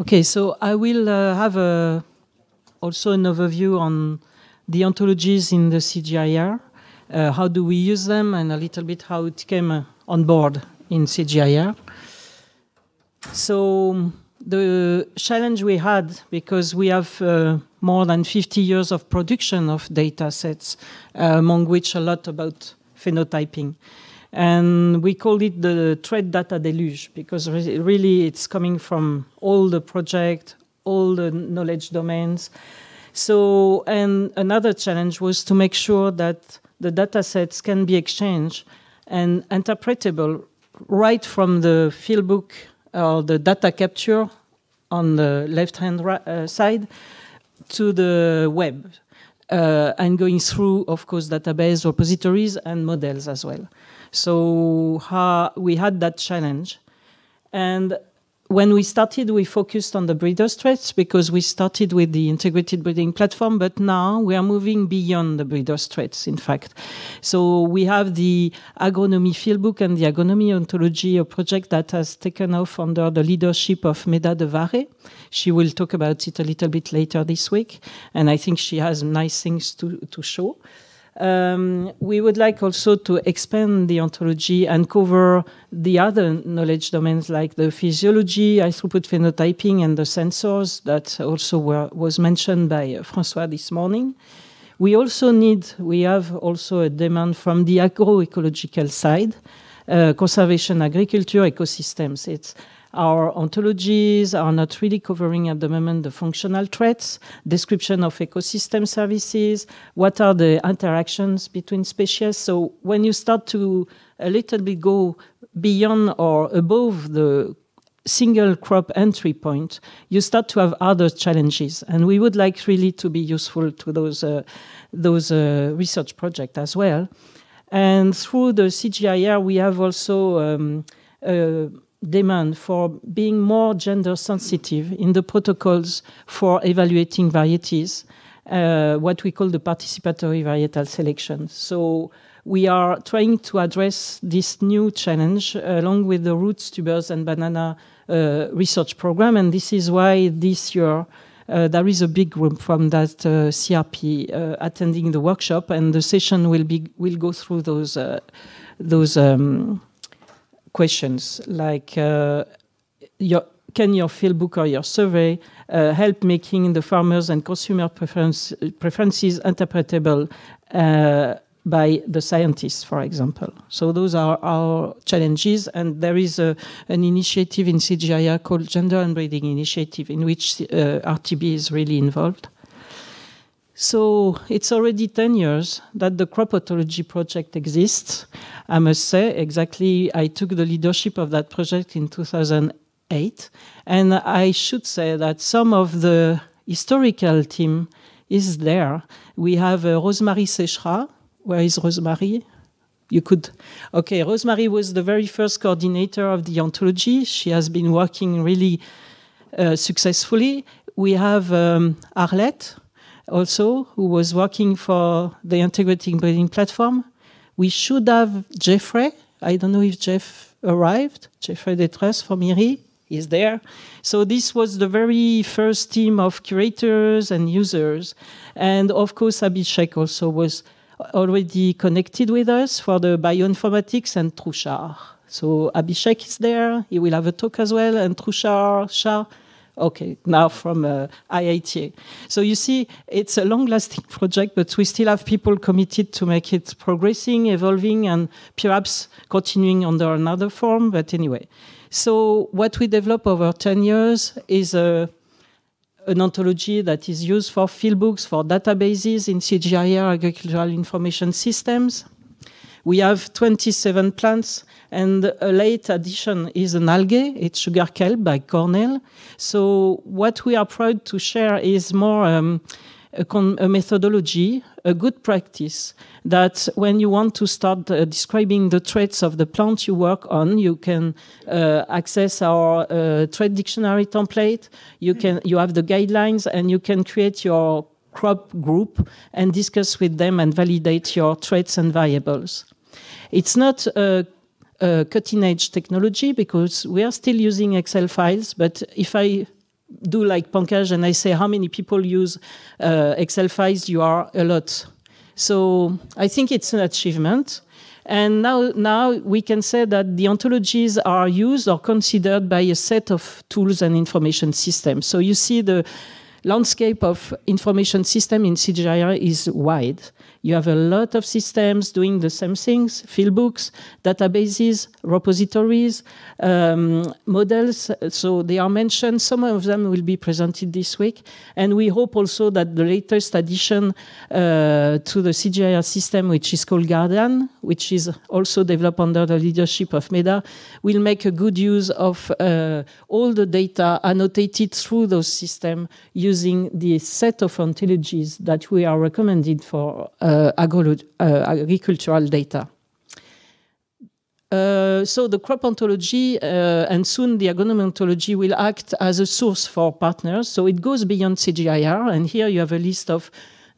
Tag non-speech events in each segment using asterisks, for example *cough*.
Okay, so I will uh, have a, uh, also an overview on the ontologies in the CGIR, uh, how do we use them, and a little bit how it came uh, on board in CGIR. So the challenge we had, because we have uh, more than 50 years of production of data sets, uh, among which a lot about phenotyping. And we called it the trade data deluge because re really it's coming from all the project, all the knowledge domains. So, and another challenge was to make sure that the data sets can be exchanged and interpretable right from the field book or the data capture on the left hand uh, side to the web uh, and going through, of course, database repositories and models as well. So we had that challenge. And when we started, we focused on the breeder traits because we started with the integrated breeding platform, but now we are moving beyond the breeder traits, in fact. So we have the agronomy field book and the agronomy ontology, a project that has taken off under the leadership of Meda de Vare. She will talk about it a little bit later this week, and I think she has nice things to, to show. Um, we would like also to expand the ontology and cover the other knowledge domains like the physiology, high phenotyping, and the sensors that also were, was mentioned by uh, Francois this morning. We also need, we have also a demand from the agroecological side, uh, conservation, agriculture, ecosystems. It's our ontologies are not really covering at the moment the functional threats, description of ecosystem services, what are the interactions between species. So when you start to a little bit go beyond or above the single crop entry point, you start to have other challenges. And we would like really to be useful to those, uh, those uh, research projects as well. And through the CGIR, we have also um, uh, demand for being more gender sensitive in the protocols for evaluating varieties, uh, what we call the participatory varietal selection. So we are trying to address this new challenge uh, along with the roots, tubers, and banana uh, research program, and this is why this year. Uh, there is a big group from that uh, CRP uh, attending the workshop, and the session will be will go through those uh, those um, questions like uh, your, can your field book or your survey uh, help making the farmers and consumer preference, preferences interpretable uh, by the scientists, for example. So those are our challenges, and there is a, an initiative in CGIA called Gender and Breeding Initiative, in which uh, RTB is really involved. So it's already 10 years that the crop autology project exists. I must say, exactly, I took the leadership of that project in 2008. And I should say that some of the historical team is there. We have uh, Rosemary Sechra. Where is Rosemary? You could. Okay, Rosemary was the very first coordinator of the ontology. She has been working really uh, successfully. We have um, Arlette also, who was working for the integrating breeding platform. We should have Jeffrey. I don't know if Jeff arrived. Jeffrey Detrus from IRI is there. So this was the very first team of curators and users. And of course, Abhishek also was already connected with us for the bioinformatics and Truchar. So Abhishek is there. He will have a talk as well. And Truchar, Shah, Okay, now from uh, IATA. So you see, it's a long-lasting *laughs* project, but we still have people committed to make it progressing, evolving, and perhaps continuing under another form. But anyway, so what we develop over 10 years is a uh, an ontology that is used for field books, for databases in CGIR, agricultural information systems. We have 27 plants, and a late addition is an algae. It's sugar kelp by Cornell. So what we are proud to share is more um, a, a, methodology, a good practice that when you want to start uh, describing the traits of the plant you work on, you can uh, access our uh, trait dictionary template. You can you have the guidelines, and you can create your crop group and discuss with them and validate your traits and variables. It's not a, a cutting edge technology because we are still using Excel files, but if I do like Pankaj and I say how many people use uh, Excel files, you are a lot. So I think it's an achievement. And now, now we can say that the ontologies are used or considered by a set of tools and information systems. So you see the landscape of information system in CGI is wide. You have a lot of systems doing the same things, field books, databases, repositories, um, models. So they are mentioned. Some of them will be presented this week. And we hope also that the latest addition uh, to the cgi system, which is called Guardian, which is also developed under the leadership of MEDA, will make a good use of uh, all the data annotated through those systems using the set of ontologies that we are recommended for uh, uh, uh, agricultural data. Uh, so the crop ontology uh, and soon the agronomy ontology will act as a source for partners. So it goes beyond CGIR, and here you have a list of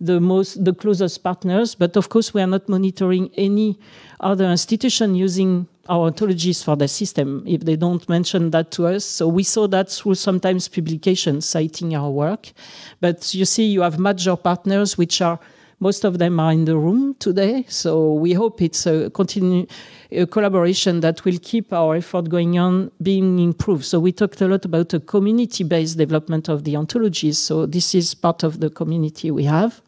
the most the closest partners. But of course, we are not monitoring any other institution using our ontologies for the system if they don't mention that to us. So we saw that through sometimes publications citing our work. But you see, you have major partners which are most of them are in the room today, so we hope it's a continue a collaboration that will keep our effort going on being improved. So we talked a lot about a community-based development of the ontologies. So this is part of the community we have.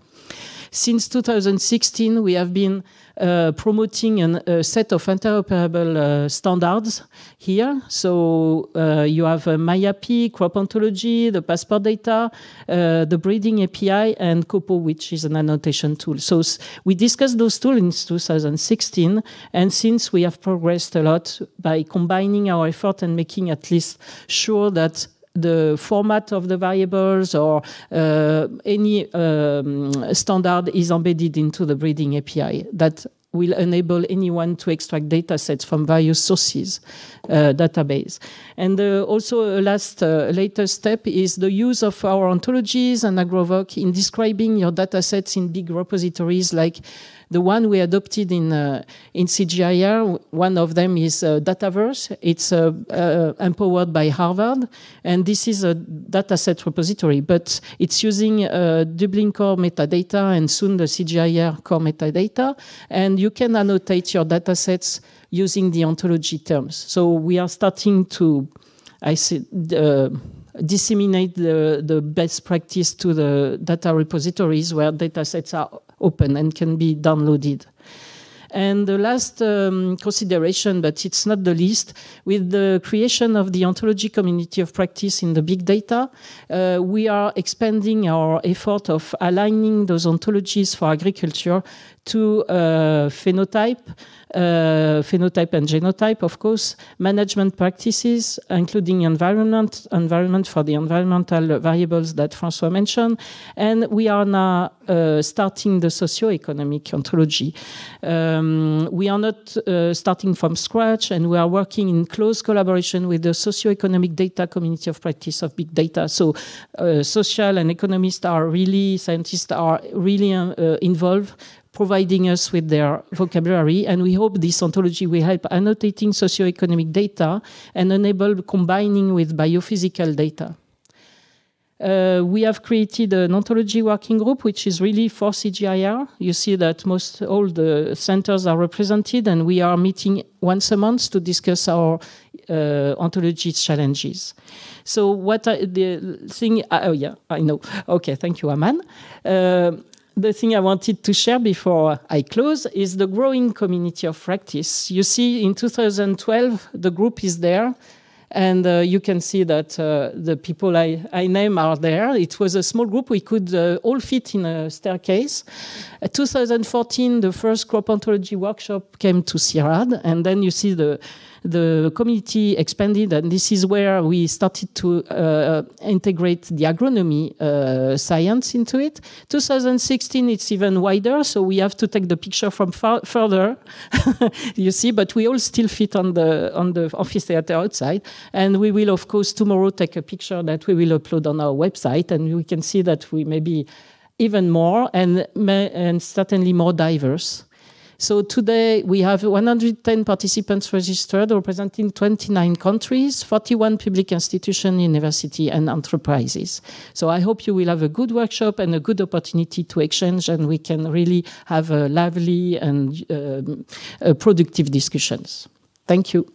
Since 2016, we have been uh, promoting an, a set of interoperable uh, standards here. So uh, you have uh, MyAPI, crop ontology, the passport data, the breeding API, and COPO, which is an annotation tool. So we discussed those tools in 2016, and since we have progressed a lot by combining our effort and making at least sure that the format of the variables or uh, any um, standard is embedded into the breeding API that will enable anyone to extract data sets from various sources uh, database. And uh, also, a uh, last later step is the use of our ontologies and AgroVoc in describing your data sets in big repositories like the one we adopted in uh, in CGIR, one of them is uh, Dataverse. It's uh, empowered by Harvard, and this is a dataset repository, but it's using Dublin Core metadata and soon the CGIR Core metadata, and you can annotate your datasets using the ontology terms. So we are starting to, I said, uh, disseminate the, the best practice to the data repositories where data sets are open and can be downloaded. And the last um, consideration, but it's not the least, with the creation of the ontology community of practice in the big data, uh, we are expanding our effort of aligning those ontologies for agriculture to uh, phenotype, uh, phenotype and genotype, of course, management practices, including environment, environment for the environmental variables that Francois mentioned, and we are now uh, starting the socio-economic ontology. Um, we are not uh, starting from scratch, and we are working in close collaboration with the socio-economic data community of practice of big data. So, social and economists are really, scientists are really involved providing us with their vocabulary. And we hope this ontology will help annotating socioeconomic data and enable combining with biophysical data. Uh, we have created an ontology working group, which is really for CGIR. You see that most all the centers are represented, and we are meeting once a month to discuss our uh, ontology challenges. So, what I, the thing? Uh, oh, yeah, I know. Okay, thank you, Aman. Uh, the thing I wanted to share before I close is the growing community of practice. You see, in 2012, the group is there, and uh, you can see that uh, the people I, I, name are there. It was a small group. We could uh, all fit in a staircase. Uh, 2014, the first crop ontology workshop came to CIRAD, and then you see the the community expanded, and this is where we started to uh, integrate the agronomy uh, science into it. 2016, it's even wider, so we have to take the picture from further, *laughs* you see, but we all still fit on the, on the office theater outside. And we will, of course, tomorrow take a picture that we will upload on our website, and we can see that we may be even more and, and certainly more diverse. So today we have 110 participants registered, representing 29 countries, 41 public institutions, university, and enterprises. So I hope you will have a good workshop and a good opportunity to exchange, and we can really have a lively and um, uh, productive discussions. Thank you.